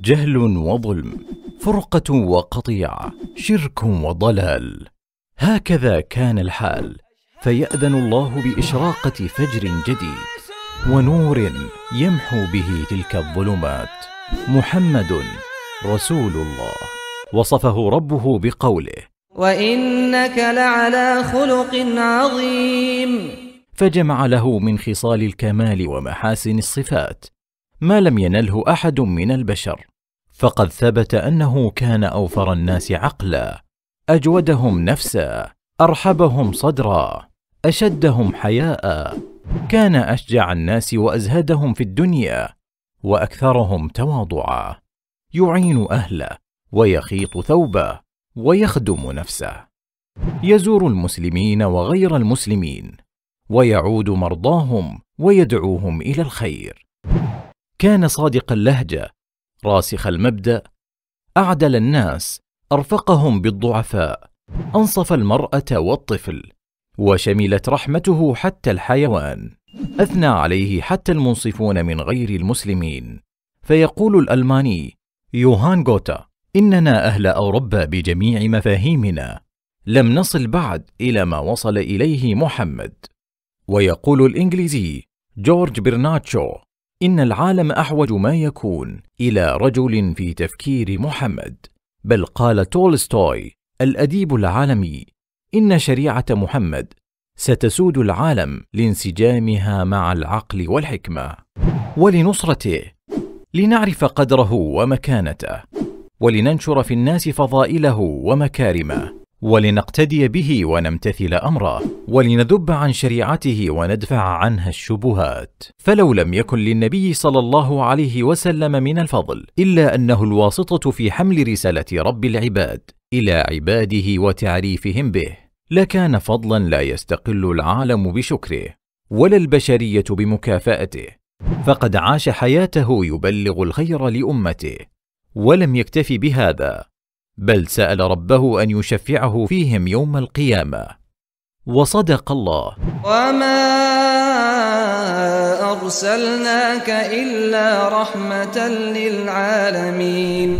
جهل وظلم فرقه وقطيعه شرك وضلال هكذا كان الحال فياذن الله باشراقه فجر جديد ونور يمحو به تلك الظلمات محمد رسول الله وصفه ربه بقوله وانك لعلى خلق عظيم فجمع له من خصال الكمال ومحاسن الصفات ما لم ينله احد من البشر فقد ثبت انه كان اوفر الناس عقلا اجودهم نفسا ارحبهم صدرا اشدهم حياء كان اشجع الناس وازهدهم في الدنيا واكثرهم تواضعا يعين اهله ويخيط ثوبه ويخدم نفسه يزور المسلمين وغير المسلمين ويعود مرضاهم ويدعوهم الى الخير كان صادق اللهجه راسخ المبدا اعدل الناس ارفقهم بالضعفاء انصف المراه والطفل وشملت رحمته حتى الحيوان اثنى عليه حتى المنصفون من غير المسلمين فيقول الالماني يوهان غوتا اننا اهل اوروبا بجميع مفاهيمنا لم نصل بعد الى ما وصل اليه محمد ويقول الانجليزي جورج برناتشو إن العالم أحوج ما يكون إلى رجل في تفكير محمد بل قال تولستوي الأديب العالمي إن شريعة محمد ستسود العالم لانسجامها مع العقل والحكمة ولنصرته لنعرف قدره ومكانته ولننشر في الناس فضائله ومكارمه ولنقتدي به ونمتثل امره ولنذب عن شريعته وندفع عنها الشبهات فلو لم يكن للنبي صلى الله عليه وسلم من الفضل الا انه الواسطه في حمل رساله رب العباد الى عباده وتعريفهم به لكان فضلا لا يستقل العالم بشكره ولا البشريه بمكافاته فقد عاش حياته يبلغ الخير لامته ولم يكتف بهذا بل سال ربه ان يشفعه فيهم يوم القيامه وصدق الله وما ارسلناك الا رحمه للعالمين